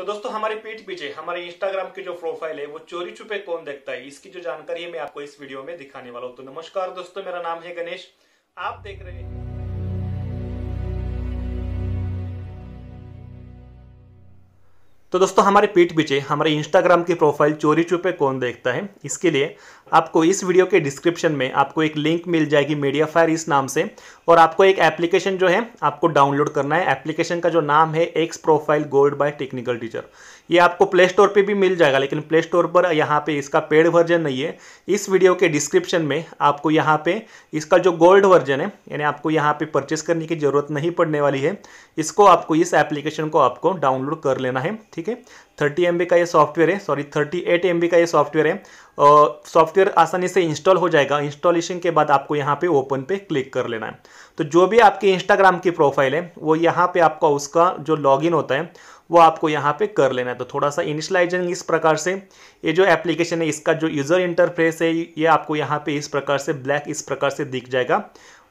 तो दोस्तों हमारे पीठ पीछे हमारे इंस्टाग्राम की जो प्रोफाइल है वो चोरी छुपे कौन देखता है इसकी जो जानकारी है मैं आपको इस वीडियो में दिखाने वाला हूँ तो नमस्कार दोस्तों मेरा नाम है गणेश आप देख रहे हैं तो दोस्तों हमारे पीठ पीछे हमारे इंस्टाग्राम की प्रोफाइल चोरी छुपे कौन देखता है इसके लिए आपको इस वीडियो के डिस्क्रिप्शन में आपको एक लिंक मिल जाएगी मीडिया फायर इस नाम से और आपको एक एप्लीकेशन जो है आपको डाउनलोड करना है एप्लीकेशन का जो नाम है X profile gold by technical teacher ये आपको प्ले स्टोर पर भी मिल जाएगा लेकिन प्ले स्टोर पर यहाँ पे इसका पेड वर्जन नहीं है इस वीडियो के डिस्क्रिप्शन में आपको यहाँ पे इसका जो गोल्ड वर्जन है यानी आपको यहाँ पे परचेस करने की ज़रूरत नहीं पड़ने वाली है इसको आपको इस एप्लीकेशन को आपको डाउनलोड कर लेना है ठीक है थर्टी एम का ये सॉफ्टवेयर है सॉरी थर्टी एट एम का ये सॉफ्टवेयर है सॉफ्टवेयर आसानी से इंस्टॉल हो जाएगा इंस्टॉलेशन के बाद आपको यहाँ पे ओपन पे क्लिक कर लेना है तो जो भी आपकी इंस्टाग्राम की प्रोफाइल है वो यहाँ पे आपका उसका जो लॉगिन होता है वो आपको यहाँ पे कर लेना है तो थोड़ा सा इनिशलाइजिंग इस प्रकार से ये जो एप्लीकेशन है इसका जो यूज़र इंटरफेस है ये आपको यहाँ पे इस प्रकार से ब्लैक इस प्रकार से दिख जाएगा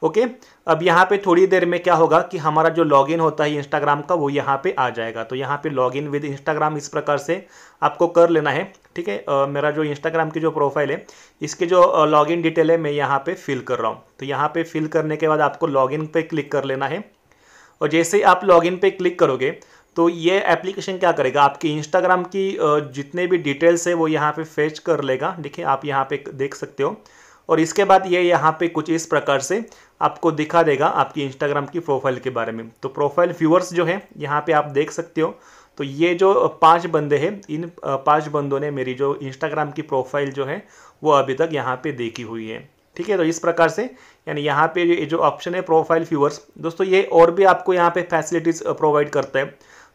ओके अब यहाँ पे थोड़ी देर में क्या होगा कि हमारा जो लॉगिन होता है इंस्टाग्राम का वो यहाँ पे आ जाएगा तो यहाँ पे लॉगिन विद इंस्टाग्राम इस प्रकार से आपको कर लेना है ठीक है मेरा जो इंस्टाग्राम की जो प्रोफाइल है इसके जो लॉगिन डिटेल है मैं यहाँ पर फिल कर रहा हूँ तो यहाँ पर फिल करने के बाद आपको लॉगिन पर क्लिक कर लेना है और जैसे आप लॉगिन पे क्लिक करोगे तो ये एप्लीकेशन क्या करेगा आपकी इंस्टाग्राम की जितने भी डिटेल्स है वो यहाँ पे फेच कर लेगा देखिए आप यहाँ पे देख सकते हो और इसके बाद ये यहाँ पे कुछ इस प्रकार से आपको दिखा देगा आपकी इंस्टाग्राम की प्रोफाइल के बारे में तो प्रोफाइल व्यूअर्स जो है यहाँ पे आप देख सकते हो तो ये जो पांच बंदे हैं इन पांच बंदों ने मेरी जो इंस्टाग्राम की प्रोफाइल जो है वो अभी तक यहाँ पे देखी हुई है ठीक है तो इस प्रकार से यानी यहाँ पे ये जो ऑप्शन है प्रोफाइल व्यूअर्स दोस्तों ये और भी आपको यहाँ पे फैसिलिटीज़ प्रोवाइड करता है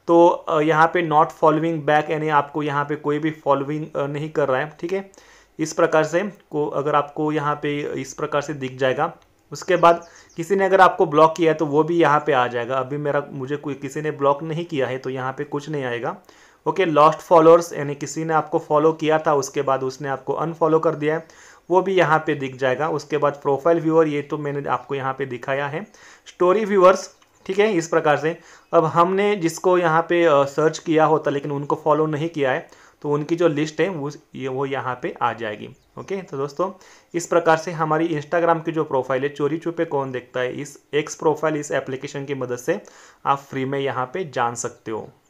तो यहाँ पे नॉट फॉलोइंग बैक यानी आपको यहाँ पे कोई भी फॉलोइंग नहीं कर रहा है ठीक है इस प्रकार से को अगर आपको यहाँ पे इस प्रकार से दिख जाएगा उसके बाद किसी ने अगर आपको ब्लॉक किया है तो वो भी यहाँ पे आ जाएगा अभी मेरा मुझे कोई किसी ने ब्लॉक नहीं किया है तो यहाँ पे कुछ नहीं आएगा ओके लॉस्ट फॉलोअर्स यानी किसी ने आपको फॉलो किया था उसके बाद उसने आपको अनफॉलो कर दिया है वो भी यहाँ पे दिख जाएगा उसके बाद प्रोफाइल व्यूअर ये तो मैंने आपको यहाँ पे दिखाया है स्टोरी व्यूअर्स ठीक है इस प्रकार से अब हमने जिसको यहाँ पे सर्च किया होता लेकिन उनको फॉलो नहीं किया है तो उनकी जो लिस्ट है वो ये वो यहाँ पे आ जाएगी ओके तो दोस्तों इस प्रकार से हमारी इंस्टाग्राम की जो प्रोफाइल है चोरी छुपे कौन देखता है इस एक्स प्रोफाइल इस एप्लीकेशन की मदद से आप फ्री में यहाँ पे जान सकते हो